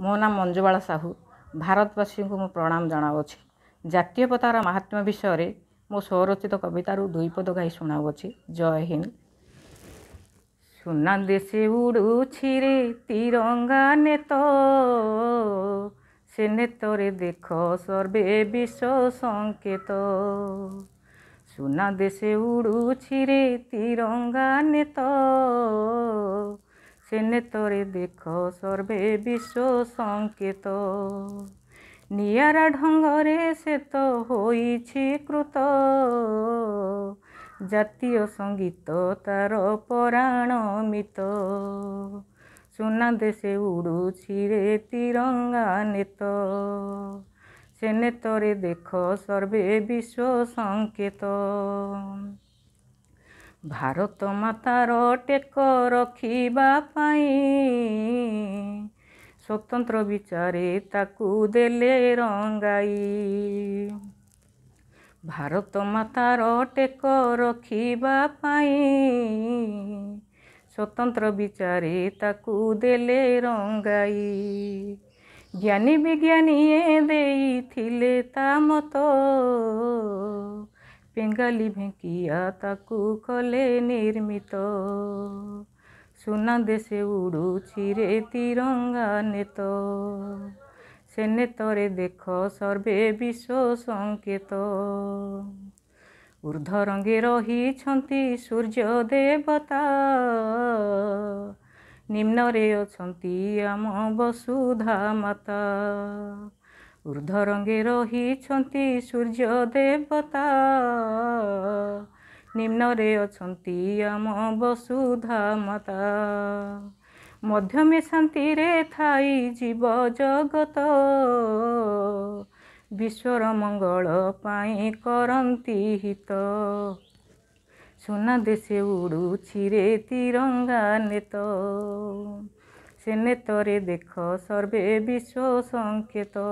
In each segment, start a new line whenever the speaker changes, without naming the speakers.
ମୋ ନାଁ ମଞ୍ଜୁବାଳା ସାହୁ ଭାରତବାସୀଙ୍କୁ ମୁଁ ପ୍ରଣାମ ଜଣାଉଅଛି ଜାତୀୟ ପତାକାର ମାହାତ୍ମ୍ୟ ବିଷୟରେ ମୋ ସ୍ୱରଚିତ କବିତାରୁ ଦୁଇ ପଦ ଗାଇ ଶୁଣାଉଅଛି ଜୟ ହିନ୍ଦ ସୁନା ଦେଶେ ଉଡ଼ୁଛି ରେ ତିରଙ୍ଗା ନେତ ସେ ନେତରେ ଦେଖ ସର୍ବେ ବିଶ୍ୱ ସଙ୍କେତ ସୁନା দেশে উড়ুছি রে তিরঙ্গা নেতা সেনে তরে দেখ সর্বে বিশ্ব সংকেত নিয়ারা ঢঙ্গরে সে তো হয়েছে কৃত জাতীয় সঙ্গীত তার পরাণ মিত সোনা দেশে উড়ুছি রে তিরঙ্গা নেত সে নেতরে দেখ সর্বে বিশ্ব সংকেত ଭାରତ ମାତାର ଟେକ ରଖିବା ପାଇଁ ସ୍ୱତନ୍ତ୍ର ବିଚାରେ ତାକୁ ଦେଲେ ରଙ୍ଗାଇ ଭାରତ ମାତାର ଟେକ ରଖିବା ପାଇଁ ସ୍ୱତନ୍ତ୍ର ବିଚାରେ ତାକୁ ଦେଲେ ରଙ୍ଗାଇ ଜ୍ଞାନୀ ବିଜ୍ଞାନୀ ଦେଇଥିଲେ ତା ମତ ପେଙ୍ଗାଲି ଭେଙ୍କିଆ ତାକୁ କଲେ ନିର୍ମିତ ସୁନା ଦେଶେ ଉଡ଼ୁଛି ରେ ତିରଙ୍ଗା ନେତ ସେ ନେତରେ ଦେଖ ସର୍ବେ ବିଶ୍ୱ ସଂକେତ ଉର୍ଦ୍ଧ ରଙ୍ଗେ ରହିଛନ୍ତି ସୂର୍ଯ୍ୟ ଦେବତା ନିମ୍ନରେ ଅଛନ୍ତି ଆମ ବସୁଧା ମାତା ଉର୍ଦ୍ଧ ରଙ୍ଗେ ରହିଛନ୍ତି ସୂର୍ଯ୍ୟ ଦେବତା ନିମ୍ନରେ ଅଛନ୍ତି ଆମ ବସୁଧା ମାତା ମଧ୍ୟମେ ଶାନ୍ତିରେ ଥାଇ ଜୀବ ଜଗତ ବିଶ୍ୱର ମଙ୍ଗଳ ପାଇଁ କରନ୍ତି ହିତ ସୁନା ଦେଶେ ଉଡ଼ୁଛିରେ ତିରଙ୍ଗା ନେତ ସେନେତରେ ଦେଖ ସର୍ବେ ବିଶ୍ୱ ସଂକେତ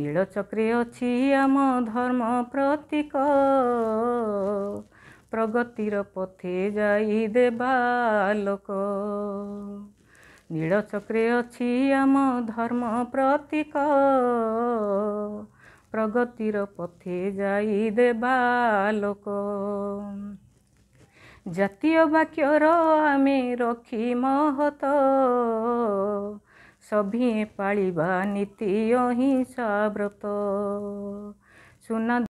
ନୀଳଚକ୍ରେ ଅଛି ଆମ ଧର୍ମ ପ୍ରତୀକ ପ୍ରଗତିର ପଥେ ଯାଇ ଦେବା ଲୋକ ନୀଳଚକ୍ରେ ଅଛି ଆମ ଧର୍ମ ପ୍ରତୀକ ପ୍ରଗତିର ପଥେ ଯାଇ ଦେବା ଲୋକ ଜାତୀୟ ବାକ୍ୟର ଆମେ ରଖି ମହତ ସଭି ପାଳିବା ନୀତି ଅହିଂସା ବ୍ରତ ସୁନା